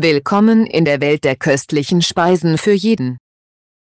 Willkommen in der Welt der köstlichen Speisen für jeden.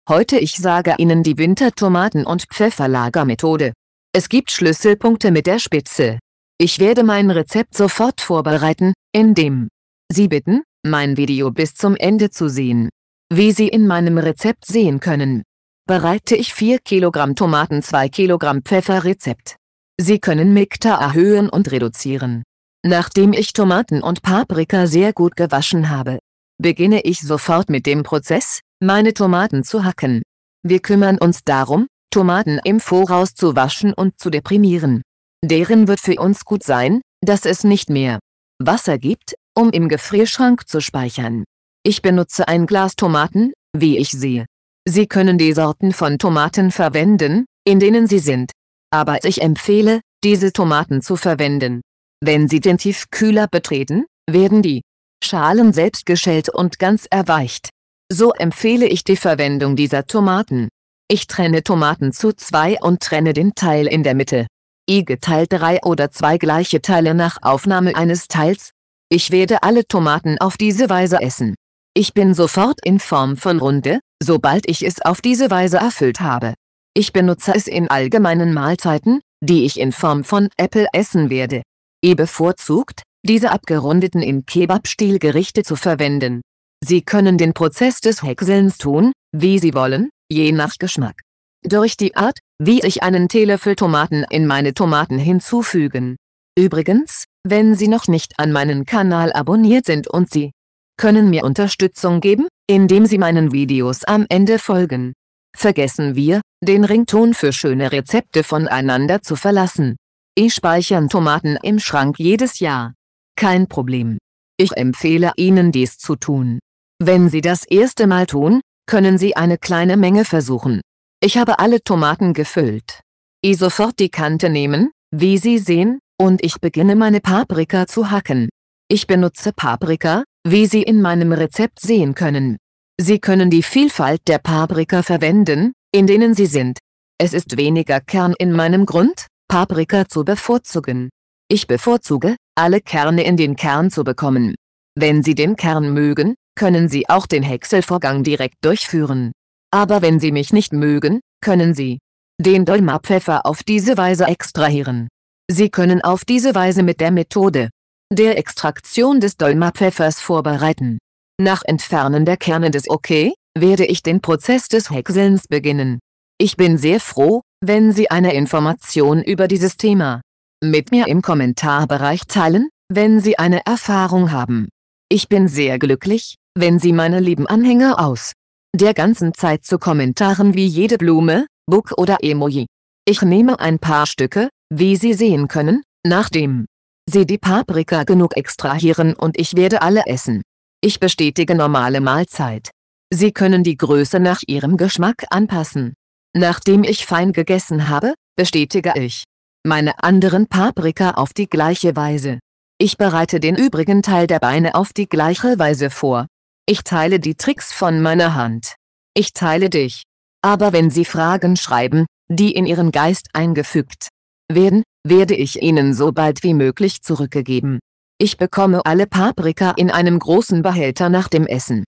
Heute ich sage Ihnen die Wintertomaten- und Pfefferlagermethode. Es gibt Schlüsselpunkte mit der Spitze. Ich werde mein Rezept sofort vorbereiten, indem Sie bitten, mein Video bis zum Ende zu sehen. Wie Sie in meinem Rezept sehen können, bereite ich 4 kg Tomaten 2 kg Pfeffer Rezept. Sie können Mikta erhöhen und reduzieren. Nachdem ich Tomaten und Paprika sehr gut gewaschen habe, beginne ich sofort mit dem Prozess, meine Tomaten zu hacken. Wir kümmern uns darum, Tomaten im Voraus zu waschen und zu deprimieren. Deren wird für uns gut sein, dass es nicht mehr Wasser gibt, um im Gefrierschrank zu speichern. Ich benutze ein Glas Tomaten, wie ich sehe. Sie können die Sorten von Tomaten verwenden, in denen sie sind. Aber ich empfehle, diese Tomaten zu verwenden, wenn sie den Tiefkühler betreten, werden die Schalen selbst geschält und ganz erweicht. So empfehle ich die Verwendung dieser Tomaten. Ich trenne Tomaten zu zwei und trenne den Teil in der Mitte. I geteilt drei oder zwei gleiche Teile nach Aufnahme eines Teils. Ich werde alle Tomaten auf diese Weise essen. Ich bin sofort in Form von Runde, sobald ich es auf diese Weise erfüllt habe. Ich benutze es in allgemeinen Mahlzeiten, die ich in Form von Apple essen werde eh bevorzugt, diese abgerundeten in Kebab-Stil Gerichte zu verwenden. Sie können den Prozess des Häckselns tun, wie Sie wollen, je nach Geschmack. Durch die Art, wie ich einen Teelöffel Tomaten in meine Tomaten hinzufügen. Übrigens, wenn Sie noch nicht an meinen Kanal abonniert sind und Sie können mir Unterstützung geben, indem Sie meinen Videos am Ende folgen. Vergessen wir, den Rington für schöne Rezepte voneinander zu verlassen. E speichern Tomaten im Schrank jedes Jahr. Kein Problem. Ich empfehle Ihnen dies zu tun. Wenn Sie das erste Mal tun, können Sie eine kleine Menge versuchen. Ich habe alle Tomaten gefüllt. E sofort die Kante nehmen, wie Sie sehen, und ich beginne meine Paprika zu hacken. Ich benutze Paprika, wie Sie in meinem Rezept sehen können. Sie können die Vielfalt der Paprika verwenden, in denen sie sind. Es ist weniger Kern in meinem Grund, Paprika zu bevorzugen. Ich bevorzuge, alle Kerne in den Kern zu bekommen. Wenn Sie den Kern mögen, können Sie auch den Häckselvorgang direkt durchführen. Aber wenn Sie mich nicht mögen, können Sie den Dolmapfeffer auf diese Weise extrahieren. Sie können auf diese Weise mit der Methode der Extraktion des Dolmapfeffers vorbereiten. Nach Entfernen der Kerne des OK, werde ich den Prozess des Häckselns beginnen. Ich bin sehr froh, wenn Sie eine Information über dieses Thema mit mir im Kommentarbereich teilen, wenn Sie eine Erfahrung haben. Ich bin sehr glücklich, wenn Sie meine lieben Anhänger aus der ganzen Zeit zu Kommentaren wie jede Blume, Book oder Emoji. Ich nehme ein paar Stücke, wie Sie sehen können, nachdem Sie die Paprika genug extrahieren und ich werde alle essen. Ich bestätige normale Mahlzeit. Sie können die Größe nach Ihrem Geschmack anpassen. Nachdem ich fein gegessen habe, bestätige ich meine anderen Paprika auf die gleiche Weise. Ich bereite den übrigen Teil der Beine auf die gleiche Weise vor. Ich teile die Tricks von meiner Hand. Ich teile dich. Aber wenn Sie Fragen schreiben, die in Ihren Geist eingefügt werden, werde ich Ihnen so bald wie möglich zurückgegeben. Ich bekomme alle Paprika in einem großen Behälter nach dem Essen.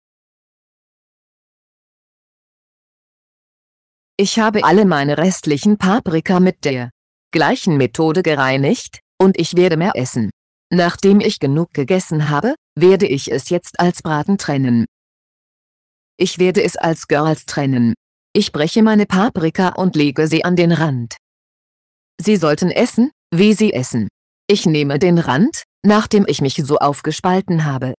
Ich habe alle meine restlichen Paprika mit der gleichen Methode gereinigt, und ich werde mehr essen. Nachdem ich genug gegessen habe, werde ich es jetzt als Braten trennen. Ich werde es als Girls trennen. Ich breche meine Paprika und lege sie an den Rand. Sie sollten essen, wie sie essen. Ich nehme den Rand, nachdem ich mich so aufgespalten habe.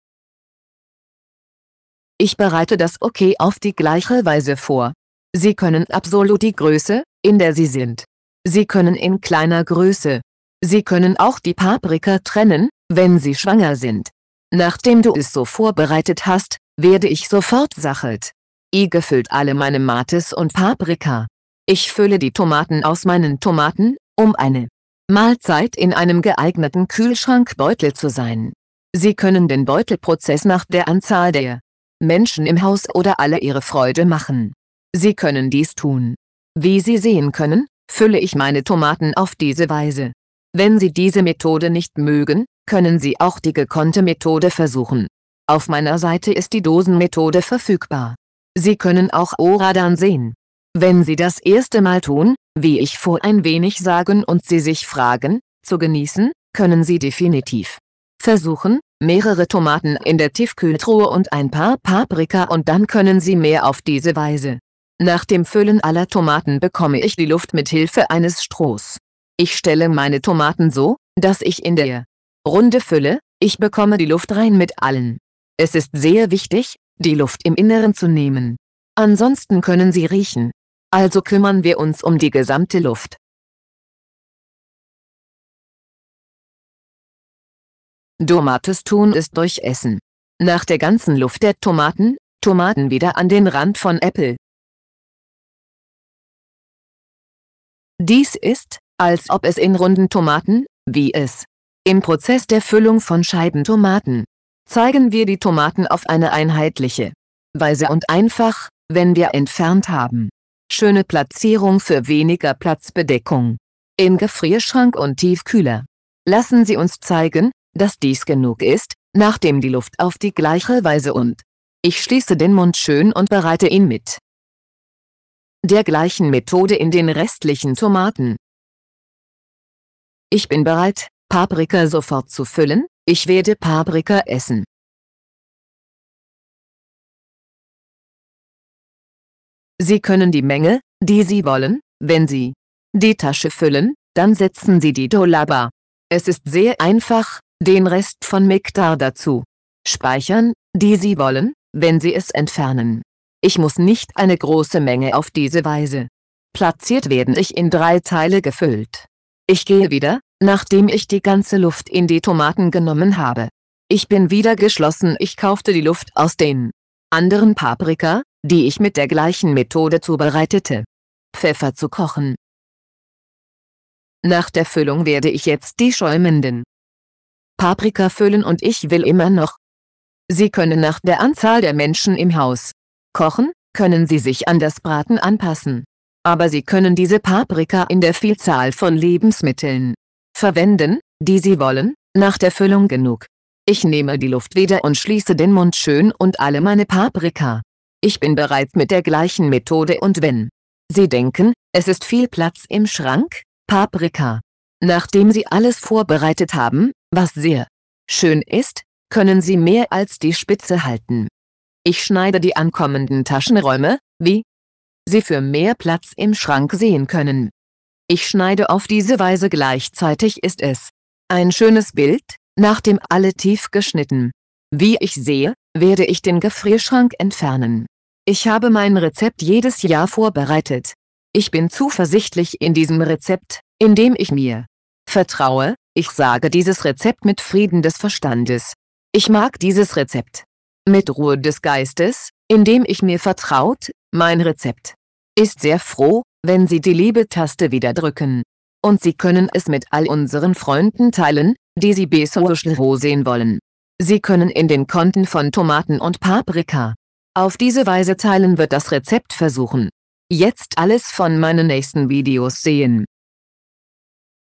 Ich bereite das Okay auf die gleiche Weise vor. Sie können absolut die Größe, in der sie sind. Sie können in kleiner Größe. Sie können auch die Paprika trennen, wenn sie schwanger sind. Nachdem du es so vorbereitet hast, werde ich sofort sachelt. Ige füllt alle meine Mates und Paprika. Ich fülle die Tomaten aus meinen Tomaten, um eine Mahlzeit in einem geeigneten Kühlschrankbeutel zu sein. Sie können den Beutelprozess nach der Anzahl der Menschen im Haus oder alle ihre Freude machen. Sie können dies tun. Wie Sie sehen können, fülle ich meine Tomaten auf diese Weise. Wenn Sie diese Methode nicht mögen, können Sie auch die gekonnte Methode versuchen. Auf meiner Seite ist die Dosenmethode verfügbar. Sie können auch Oradan sehen. Wenn Sie das erste Mal tun, wie ich vor ein wenig sagen und Sie sich fragen, zu genießen, können Sie definitiv versuchen, mehrere Tomaten in der Tiefkühltruhe und ein paar Paprika und dann können Sie mehr auf diese Weise nach dem Füllen aller Tomaten bekomme ich die Luft mit Hilfe eines Strohs. Ich stelle meine Tomaten so, dass ich in der Runde fülle, ich bekomme die Luft rein mit allen. Es ist sehr wichtig, die Luft im Inneren zu nehmen. Ansonsten können sie riechen. Also kümmern wir uns um die gesamte Luft. Tomates tun ist durch Essen. Nach der ganzen Luft der Tomaten, Tomaten wieder an den Rand von Äpfel, Dies ist, als ob es in runden Tomaten, wie es im Prozess der Füllung von Scheibentomaten zeigen wir die Tomaten auf eine einheitliche Weise und einfach, wenn wir entfernt haben. Schöne Platzierung für weniger Platzbedeckung. Im Gefrierschrank und Tiefkühler. Lassen Sie uns zeigen, dass dies genug ist, nachdem die Luft auf die gleiche Weise und ich schließe den Mund schön und bereite ihn mit der gleichen Methode in den restlichen Tomaten. Ich bin bereit, Paprika sofort zu füllen, ich werde Paprika essen. Sie können die Menge, die Sie wollen, wenn Sie die Tasche füllen, dann setzen Sie die Dolaba. Es ist sehr einfach, den Rest von Miktar dazu speichern, die Sie wollen, wenn Sie es entfernen. Ich muss nicht eine große Menge auf diese Weise platziert werden ich in drei Teile gefüllt. Ich gehe wieder, nachdem ich die ganze Luft in die Tomaten genommen habe. Ich bin wieder geschlossen ich kaufte die Luft aus den anderen Paprika, die ich mit der gleichen Methode zubereitete. Pfeffer zu kochen. Nach der Füllung werde ich jetzt die schäumenden Paprika füllen und ich will immer noch. Sie können nach der Anzahl der Menschen im Haus kochen, können sie sich an das Braten anpassen. Aber sie können diese Paprika in der Vielzahl von Lebensmitteln verwenden, die sie wollen, nach der Füllung genug. Ich nehme die Luft wieder und schließe den Mund schön und alle meine Paprika. Ich bin bereit mit der gleichen Methode und wenn Sie denken, es ist viel Platz im Schrank, Paprika. Nachdem Sie alles vorbereitet haben, was sehr schön ist, können Sie mehr als die Spitze halten. Ich schneide die ankommenden Taschenräume, wie Sie für mehr Platz im Schrank sehen können. Ich schneide auf diese Weise gleichzeitig ist es ein schönes Bild, nachdem alle tief geschnitten. Wie ich sehe, werde ich den Gefrierschrank entfernen. Ich habe mein Rezept jedes Jahr vorbereitet. Ich bin zuversichtlich in diesem Rezept, indem ich mir vertraue, ich sage dieses Rezept mit Frieden des Verstandes. Ich mag dieses Rezept mit Ruhe des Geistes, indem ich mir vertraut, mein Rezept. Ist sehr froh, wenn Sie die Liebe-Taste wieder drücken. Und Sie können es mit all unseren Freunden teilen, die Sie Besuchsro sehen wollen. Sie können in den Konten von Tomaten und Paprika. Auf diese Weise teilen wird das Rezept versuchen. Jetzt alles von meinen nächsten Videos sehen.